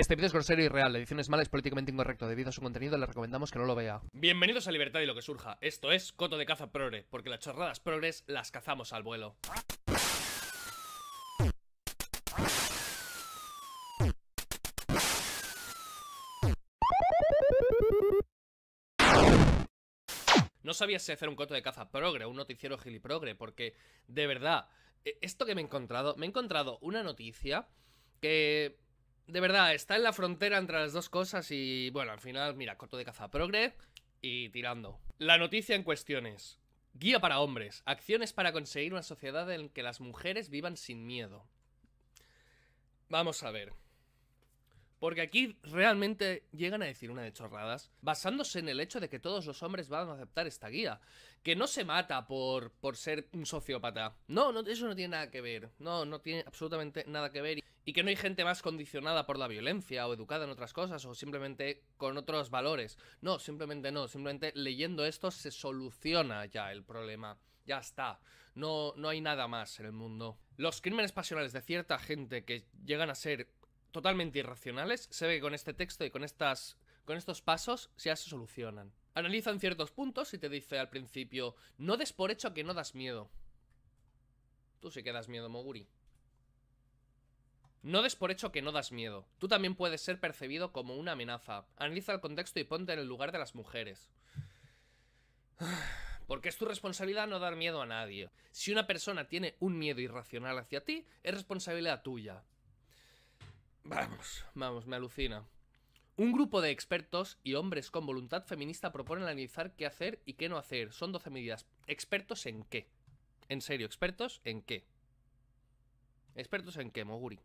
Este vídeo es grosero y real, la edición es mala, es políticamente incorrecto. Debido a su contenido, le recomendamos que no lo vea. Bienvenidos a Libertad y lo que surja. Esto es Coto de Caza Progre, porque las chorradas progres las cazamos al vuelo. No sabía si hacer un coto de caza progre, un noticiero giliprogre, porque de verdad, e-, esto que me he encontrado, me he encontrado una noticia que de verdad, está en la frontera entre las dos cosas y bueno, al final, mira, corto de caza progre y tirando. La noticia en cuestiones. Guía para hombres. Acciones para conseguir una sociedad en que las mujeres vivan sin miedo. Vamos a ver. Porque aquí realmente llegan a decir una de chorradas, basándose en el hecho de que todos los hombres van a aceptar esta guía. Que no se mata por, por ser un sociópata. No, no, eso no tiene nada que ver. No, no tiene absolutamente nada que ver y que no hay gente más condicionada por la violencia o educada en otras cosas o simplemente con otros valores. No, simplemente no, simplemente leyendo esto se soluciona ya el problema. Ya está. No, no hay nada más en el mundo. Los crímenes pasionales de cierta gente que llegan a ser totalmente irracionales, se ve que con este texto y con estas con estos pasos ya se solucionan. Analizan ciertos puntos y te dice al principio, no des por hecho que no das miedo. Tú sí que das miedo, Moguri. No des por hecho que no das miedo. Tú también puedes ser percibido como una amenaza. Analiza el contexto y ponte en el lugar de las mujeres. Porque es tu responsabilidad no dar miedo a nadie. Si una persona tiene un miedo irracional hacia ti, es responsabilidad tuya. Vamos, vamos, me alucina. Un grupo de expertos y hombres con voluntad feminista proponen analizar qué hacer y qué no hacer. Son 12 medidas. ¿Expertos en qué? En serio, ¿expertos en qué? ¿Expertos en qué, Moguri?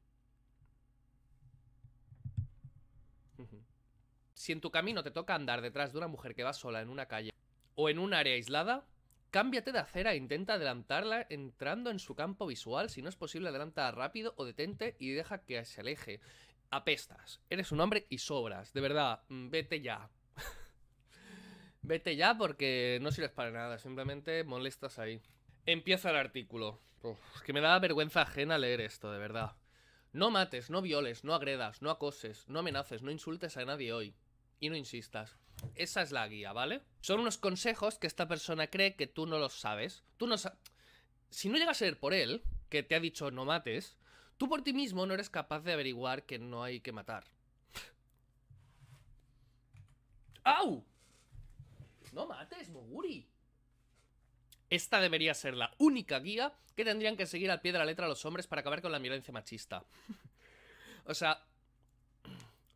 Si en tu camino te toca andar detrás de una mujer que va sola en una calle o en un área aislada, cámbiate de acera e intenta adelantarla entrando en su campo visual. Si no es posible, adelanta rápido o detente y deja que se aleje. Apestas. Eres un hombre y sobras. De verdad, mm, vete ya. vete ya porque no sirves para nada. Simplemente molestas ahí. Empieza el artículo. es que me da vergüenza ajena leer esto, de verdad. No mates, no violes, no agredas, no acoses, no amenaces, no insultes a nadie hoy y no insistas. Esa es la guía, ¿vale? Son unos consejos que esta persona cree que tú no los sabes. Tú no sabes... Si no llega a ser por él, que te ha dicho no mates, tú por ti mismo no eres capaz de averiguar que no hay que matar. ¡Au! No mates, Moguri. Esta debería ser la única guía que tendrían que seguir al pie de la letra los hombres para acabar con la violencia machista. o sea,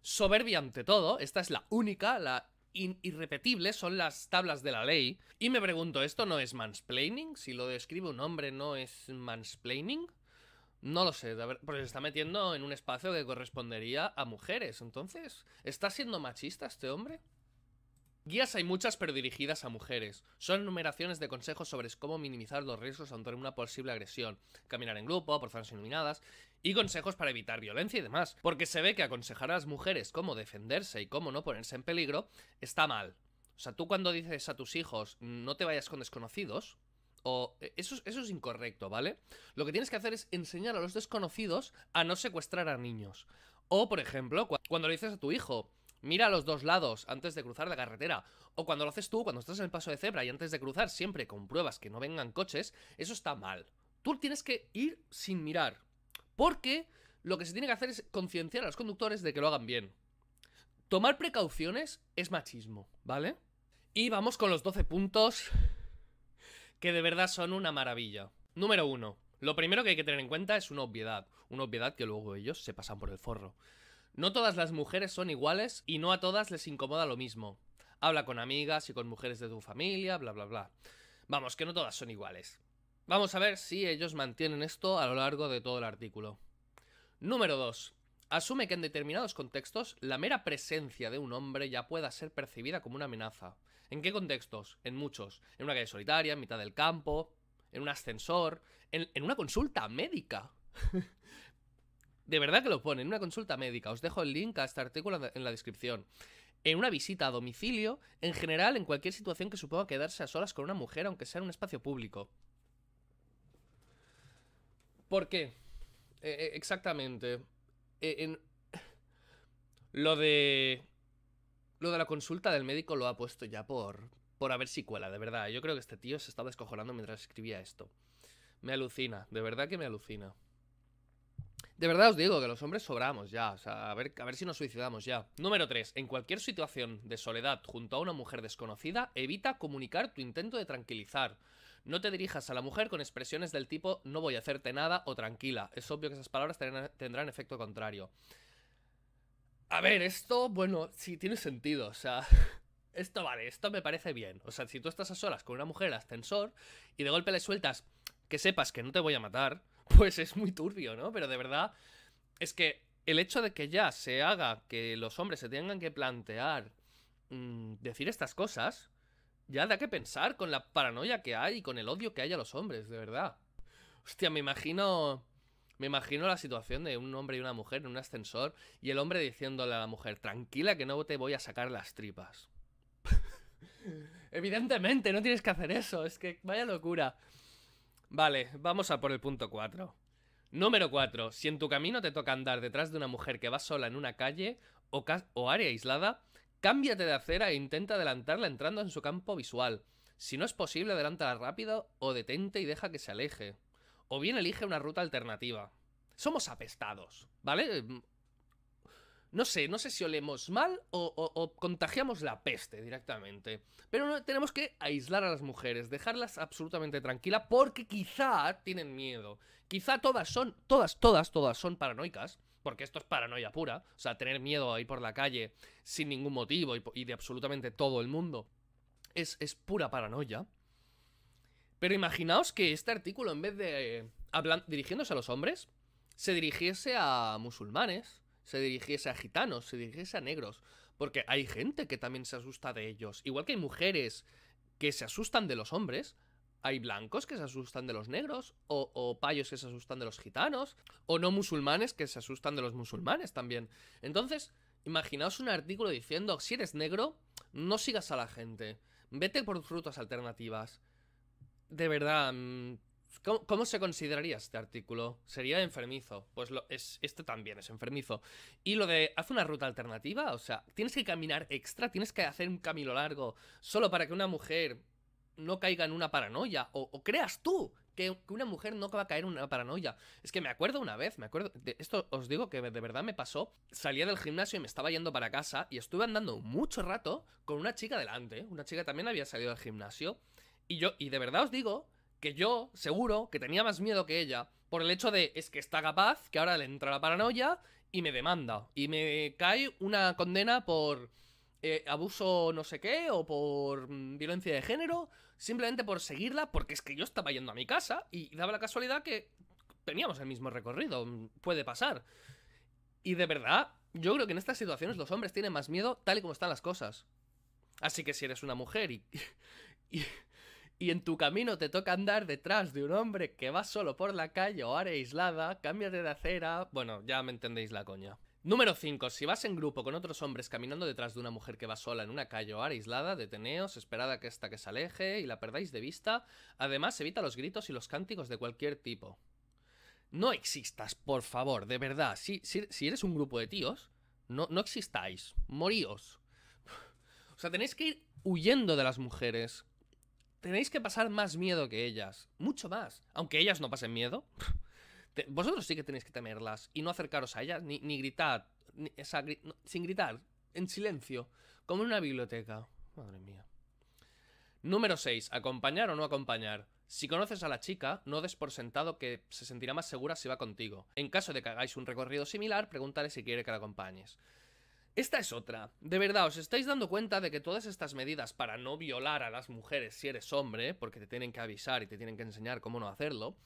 soberbia ante todo, esta es la única, la irrepetible, son las tablas de la ley. Y me pregunto, ¿esto no es mansplaining? Si lo describe un hombre, ¿no es mansplaining? No lo sé, porque se está metiendo en un espacio que correspondería a mujeres. Entonces, ¿está siendo machista este hombre? Guías hay muchas pero dirigidas a mujeres. Son enumeraciones de consejos sobre cómo minimizar los riesgos ante una posible agresión, caminar en grupo, por zonas iluminadas y consejos para evitar violencia y demás. Porque se ve que aconsejar a las mujeres cómo defenderse y cómo no ponerse en peligro está mal. O sea, tú cuando dices a tus hijos no te vayas con desconocidos, o e, eso, es incorrecto, ¿vale? Lo que tienes que hacer es enseñar a los desconocidos a no secuestrar a niños. O, por ejemplo, cuando le dices a tu hijo, Mira a los dos lados antes de cruzar la carretera. O cuando lo haces tú, cuando estás en el paso de cebra y antes de cruzar siempre con pruebas que no vengan coches, eso está mal. Tú tienes que ir sin mirar. Porque lo que se tiene que hacer es concienciar a los conductores de que lo hagan bien. Tomar precauciones es machismo, ¿vale? Y vamos con los 12 puntos que de verdad son una maravilla. Número 1. Lo primero que hay que tener en cuenta es una obviedad. Una obviedad que luego ellos se pasan por el forro. No todas las mujeres son iguales y no a todas les incomoda lo mismo. Habla con amigas y con mujeres de tu familia, bla, bla, bla. Vamos, que no todas son iguales. Vamos a ver si ellos mantienen esto a lo largo de todo el artículo. Número 2. Asume que en determinados contextos la mera presencia de un hombre ya pueda ser percibida como una amenaza. ¿En qué contextos? En muchos. En una calle solitaria, en mitad del campo, en un ascensor, en, en una consulta médica. De verdad que lo pone en una consulta médica. Os dejo el link a este artículo en la descripción. En una visita a domicilio, en general, en cualquier situación que suponga quedarse a solas con una mujer, aunque sea en un espacio público. ¿Por qué? Eh, eh, exactamente. Eh, lo de. Lo de la consulta del médico lo ha puesto ya por. Por a ver si cuela, de verdad. Yo creo que este tío se estaba descojonando mientras escribía esto. Me alucina, de verdad que me alucina. De verdad os digo que los hombres sobramos ya, o sea, a ver, a ver si nos suicidamos ya. Número 3. En cualquier situación de soledad junto a una mujer desconocida, evita comunicar tu intento de tranquilizar. No te dirijas a la mujer con expresiones del tipo no voy a hacerte nada o tranquila. Es obvio que esas palabras tendrán, efecto contrario. A ver, esto, bueno, sí tiene sentido, o sea, esto vale, esto me parece bien. O sea, si tú estás a solas con una mujer en ascensor y de golpe le sueltas que sepas que no te voy a matar, pues es muy turbio, ¿no? Pero de verdad, es que el hecho de que ya se haga que los hombres se tengan que plantear mm, decir estas cosas, ya da que pensar con la paranoia que hay y con el odio que hay a los hombres, de verdad. Hostia, me imagino. Me imagino la situación de un hombre y una mujer en un ascensor y el hombre diciéndole a la mujer, tranquila que no te voy a sacar las tripas. Evidentemente, no tienes que hacer eso, es que vaya locura. Vale, vamos a por el punto 4. Número 4. Si en tu camino te toca andar detrás de una mujer que va sola en una calle o, área aislada, cámbiate de acera e intenta adelantarla entrando en su campo visual. Si no es posible, adelántala rápido o detente y deja que se aleje. O bien elige una ruta alternativa. Somos apestados, ¿vale? no sé, no sé si olemos mal o, contagiamos la peste directamente. Pero tenemos que aislar a las mujeres, dejarlas absolutamente tranquilas porque quizá tienen miedo. Quizá todas son, todas, todas, todas son paranoicas. Porque esto es paranoia pura. O sea, tener miedo ahí ir por la calle sin ningún motivo y, de absolutamente todo el mundo. Es, es pura paranoia. Pero imaginaos que este artículo, en vez de eh, dirigiéndose a los hombres, se dirigiese a musulmanes se dirigiese a gitanos, se dirigiese a negros, porque hay gente que también se asusta de ellos. Igual que hay mujeres que se asustan de los hombres, hay blancos que se asustan de los negros, o, payos que se asustan de los gitanos, o no musulmanes que se asustan de los musulmanes también. Entonces, imaginaos un artículo diciendo, si eres negro, no sigas a la gente, vete por frutas alternativas. De verdad, mm, ¿Cómo, se consideraría este artículo? Sería enfermizo. Pues lo, es, este también es enfermizo. Y lo de, haz una ruta alternativa, o sea, tienes que caminar extra, tienes que hacer un camino largo, solo para que una mujer no caiga en una paranoia, o, creas tú que, una mujer no va a caer en una paranoia. Es que me acuerdo una vez, me acuerdo, esto os digo que de verdad me pasó, salía del gimnasio y me estaba yendo para casa y estuve andando mucho rato con una chica delante, una chica también había salido del gimnasio, y yo, y de verdad os digo que yo, seguro, que tenía más miedo que ella, por el hecho de, es que está capaz, que ahora le entra la paranoia y me demanda. Y me cae una condena por eh, abuso no sé qué o por mm, violencia de género, simplemente por seguirla, porque es que yo estaba yendo a mi casa y daba la casualidad que teníamos el mismo recorrido, mm, puede pasar. Y de verdad, yo creo que en estas situaciones los hombres tienen más miedo tal y como están las cosas. Así que si eres una mujer y y en tu camino te toca andar detrás de un hombre que va solo por la calle o área aislada, cámbiate de acera, bueno, ya me entendéis la coña. Número 5. Si vas en grupo con otros hombres caminando detrás de una mujer que va sola en una calle o área aislada, deteneos, esperad a que esta que se aleje y la perdáis de vista. Además, evita los gritos y los cánticos de cualquier tipo. No existas, por favor, de verdad. Si, si, eres un grupo de tíos, no, no existáis. Moríos. O sea, tenéis que ir huyendo de las mujeres tenéis que pasar más miedo que ellas, mucho más. Aunque ellas no pasen miedo, vosotros sí que tenéis que temerlas y no acercaros a ellas, ni, gritar, sin gritar, en silencio, como en una biblioteca. Madre mía. Número 6. Acompañar o no acompañar. Si conoces a la chica, no des por sentado que se sentirá más segura si va contigo. En caso de que hagáis un recorrido similar, pregúntale si quiere que la acompañes. Esta es otra. De verdad, os estáis dando cuenta de que todas estas medidas para no violar a las mujeres si eres hombre, porque te tienen que avisar y te tienen que enseñar cómo no hacerlo,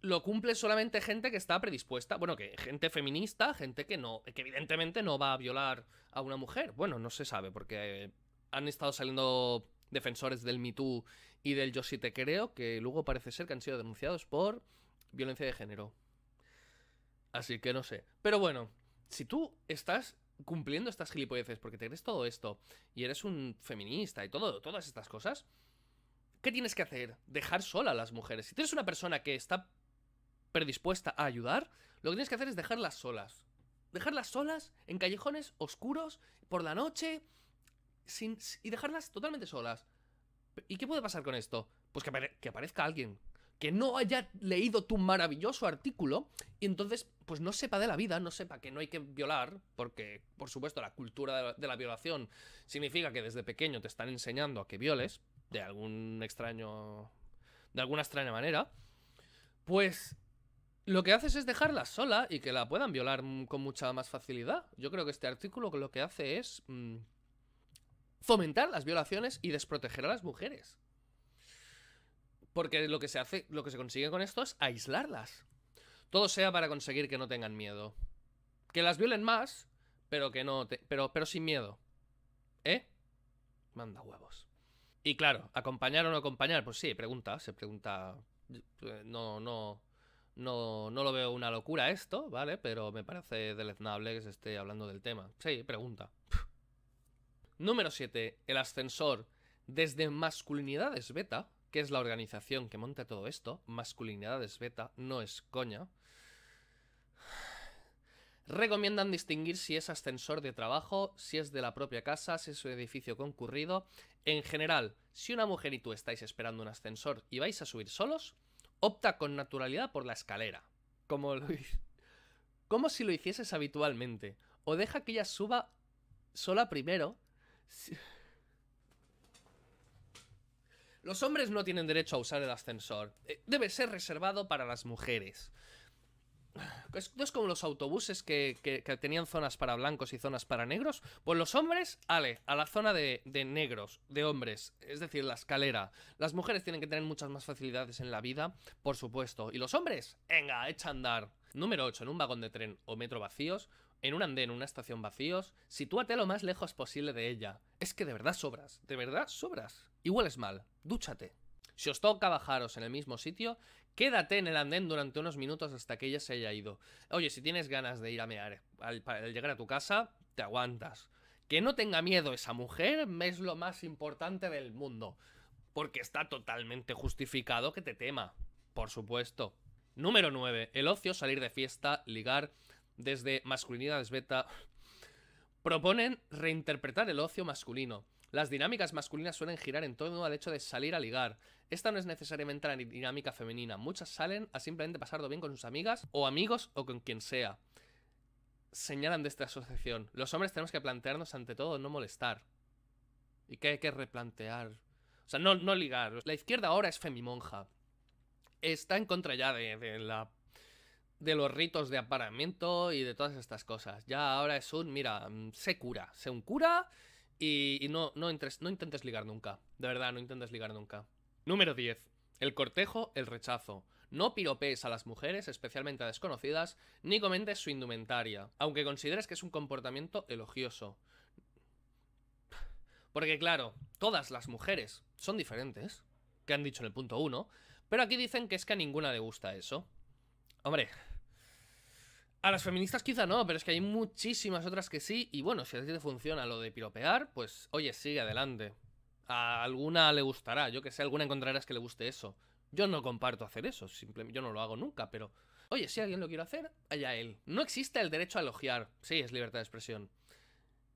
lo cumple solamente gente que está predispuesta, bueno, que gente feminista, gente que no, que evidentemente no va a violar a una mujer. Bueno, no se sabe, porque eh, han estado saliendo defensores del Me Too y del Yo sí te creo, que luego parece ser que han sido denunciados por violencia de género. Así que no sé. Pero bueno, si tú estás cumpliendo estas gilipolleces porque te crees todo esto y eres un feminista y todo, todas estas cosas, ¿qué tienes que hacer? Dejar sola a las mujeres. Si tienes una persona que está predispuesta a ayudar, lo que tienes que hacer es dejarlas solas. Dejarlas solas en callejones oscuros, por la noche, sin, y dejarlas totalmente solas. ¿Y qué puede pasar con esto? Pues que aparezca alguien que no haya leído tu maravilloso artículo y entonces pues no sepa de la vida, no sepa que no hay que violar, porque por supuesto la cultura de la, violación significa que desde pequeño te están enseñando a que violes de algún extraño de alguna extraña manera, pues lo que haces es dejarla sola y que la puedan violar con mucha más facilidad. Yo creo que este artículo lo que hace es mm, fomentar las violaciones y desproteger a las mujeres. Porque lo que se hace, lo que se consigue con esto es aislarlas. Todo sea para conseguir que no tengan miedo. Que las violen más, pero que no pero pero sin miedo. ¿Eh? Manda huevos. Y claro, acompañar o no acompañar, pues sí, pregunta, se pregunta no no no, no lo veo una locura esto, ¿vale? Pero me parece deleznable que se esté hablando del tema. Sí, pregunta. Número 7. El ascensor desde masculinidades beta es la organización que monta todo esto, Masculinidad es Beta, no es coña, recomiendan distinguir si es ascensor de trabajo, si es de la propia casa, si es un edificio concurrido. En general, si una mujer y tú estáis esperando un ascensor y vais a subir solos, opta con naturalidad por la escalera, como, como si lo hicieses habitualmente, o deja que ella suba sola primero. Los hombres no tienen derecho a usar el ascensor. Eh, debe ser reservado para las mujeres. Es, es como los autobuses que, tenían zonas para blancos y zonas para negros. Pues los hombres, ale, a la zona de, de, negros, de hombres, es decir, la escalera. Las mujeres tienen que tener muchas más facilidades en la vida, por supuesto. Y los hombres, venga, echa a andar. Número 8. En un vagón de tren o metro vacíos, en un andén, una estación vacíos, sitúate lo más lejos posible de ella. Es que de verdad sobras, de verdad sobras. Igual es mal, dúchate. Si os toca bajaros en el mismo sitio, quédate en el andén durante unos minutos hasta que ella se haya ido. Oye, si tienes ganas de ir a mear al llegar a tu casa, te aguantas. Que no tenga miedo esa mujer es lo más importante del mundo. Porque está totalmente justificado que te tema. Por supuesto. Número 9. El ocio, salir de fiesta, ligar desde Masculinidades Beta, proponen reinterpretar el ocio masculino. Las dinámicas masculinas suelen girar en torno al hecho de salir a ligar. Esta no es necesariamente la dinámica femenina. Muchas salen a simplemente pasarlo bien con sus amigas o amigos o con quien sea. Señalan de esta asociación. Los hombres tenemos que plantearnos ante todo no molestar. Y que hay que replantear. O sea, no, no ligar. La izquierda ahora es femimonja. Está en contra ya de la de los ritos de aparamiento y de todas estas cosas. Ya ahora es un, mira, mm, sé cura, sé un cura y, no, no, no intentes ligar nunca. De verdad, no intentes ligar nunca. Número 10. El cortejo, el rechazo. No piropees a las mujeres, especialmente a desconocidas, ni comentes su indumentaria, aunque consideres que es un comportamiento elogioso. Porque claro, todas las mujeres son diferentes, que han dicho en el punto 1, pero aquí dicen que es que a ninguna le gusta eso. Hombre, a las feministas quizá no, pero es que hay muchísimas otras que sí. Y bueno, si a ti te funciona lo de piropear, pues oye, sigue adelante. A alguna le gustará, yo que sé, alguna encontrarás que le guste eso. Yo no comparto hacer eso, simplemente yo no lo hago nunca, pero oye, si alguien lo quiere hacer, allá él. No existe el derecho a elogiar, sí, es libertad de expresión.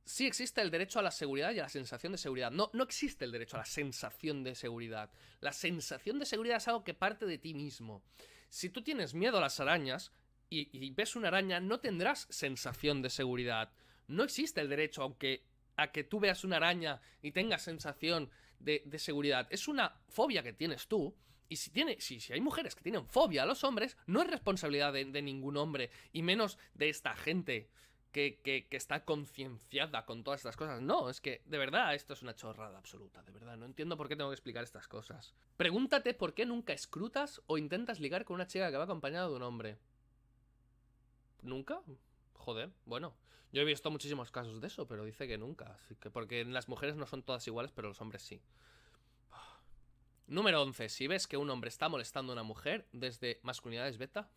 Sí existe el derecho a la seguridad y a la sensación de seguridad. No, no existe el derecho a la sensación de seguridad. La sensación de seguridad es algo que parte de ti mismo. Si tú tienes miedo a las arañas, y, ves una araña, no tendrás sensación de seguridad. No existe el derecho, aunque a que tú veas una araña y tengas sensación de, seguridad. Es una fobia que tienes tú. Y si, si, si, hay mujeres que tienen fobia a los hombres, no es responsabilidad de, ningún hombre, y menos de esta gente que, que, está concienciada con todas estas cosas. No, es que de verdad esto es una chorrada absoluta, de verdad. No entiendo por qué tengo que explicar estas cosas. Pregúntate por qué nunca escrutas o intentas ligar con una chica que va acompañada de un hombre. ¿Nunca? Joder, bueno, yo he visto muchísimos casos de eso, pero dice que nunca, así que porque las mujeres no son todas iguales, pero los hombres sí. Número 11. Si ves que un hombre está molestando a una mujer desde masculinidades beta,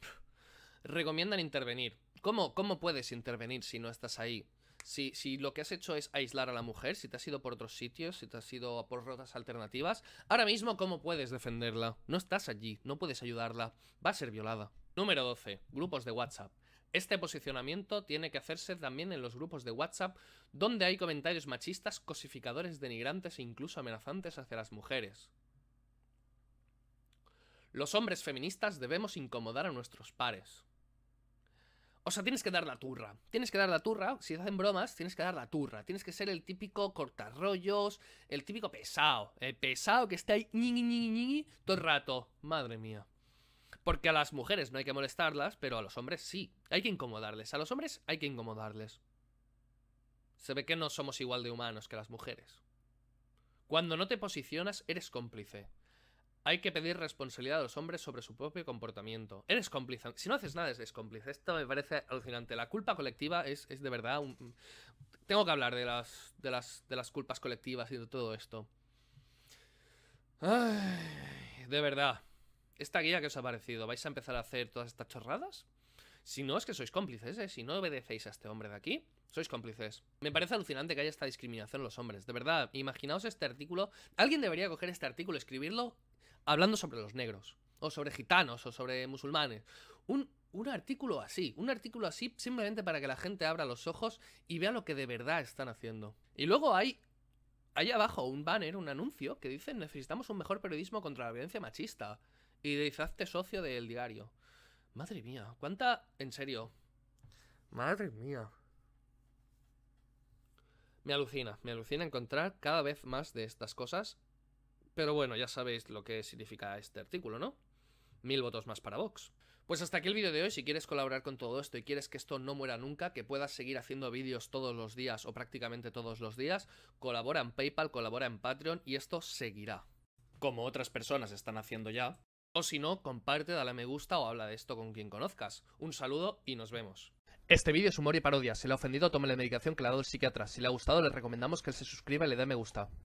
recomiendan intervenir. ¿Cómo, ¿Cómo puedes intervenir si no estás ahí? Si, si, lo que has hecho es aislar a la mujer, si te has ido por otros sitios, si te has ido por rutas alternativas, ahora mismo, ¿cómo puedes defenderla? No estás allí, no puedes ayudarla, va a ser violada. Número 12. Grupos de WhatsApp. Este posicionamiento tiene que hacerse también en los grupos de WhatsApp donde hay comentarios machistas, cosificadores, denigrantes e incluso amenazantes hacia las mujeres. Los hombres feministas debemos incomodar a nuestros pares. O sea, tienes que dar la turra. Tienes que dar la turra. Si hacen bromas, tienes que dar la turra. Tienes que ser el típico cortarrollos, el típico pesado. El pesado que está ahí ñi, ñi, ñi, todo el rato. Madre mía. Porque a las mujeres no hay que molestarlas, pero a los hombres sí. Hay que incomodarles. A los hombres hay que incomodarles. Se ve que no somos igual de humanos que las mujeres. Cuando no te posicionas, eres cómplice. Hay que pedir responsabilidad a los hombres sobre su propio comportamiento. Eres cómplice. Si no haces nada, eres cómplice. Esto me parece alucinante. La culpa colectiva es, de verdad Tengo que hablar de las, de, las, de las culpas colectivas y de todo esto. de verdad esta guía que os ha parecido, ¿vais a empezar a hacer todas estas chorradas? Si no, es que sois cómplices, ¿eh? Si no obedecéis a este hombre de aquí, sois cómplices. Me parece alucinante que haya esta discriminación en los hombres. De verdad, imaginaos este artículo. Alguien debería coger este artículo, y escribirlo hablando sobre los negros, o sobre gitanos, o sobre musulmanes. Un, un artículo así, un artículo así simplemente para que la gente abra los ojos y vea lo que de verdad están haciendo. Y luego hay ahí abajo un banner, un anuncio que dice necesitamos un mejor periodismo contra la violencia machista. Y deshazte socio del diario. Madre mía, cuánta... En serio. Madre mía. Me alucina, me alucina encontrar cada vez más de estas cosas. Pero bueno, ya sabéis lo que significa este artículo, ¿no? Mil votos más para Vox. Pues hasta aquí el vídeo de hoy, si quieres colaborar con todo esto y quieres que esto no muera nunca, que puedas seguir haciendo vídeos todos los días o prácticamente todos los días, colabora en PayPal, colabora en Patreon y esto seguirá. Como otras personas están haciendo ya, o si no, comparte, dale a me gusta o habla de esto con quien conozcas. Un saludo y nos vemos. Este vídeo es humor y parodia. Si le ha ofendido, tome la medicación que le ha dado el psiquiatra. Si le ha gustado, le recomendamos que se suscriba y le dé me gusta.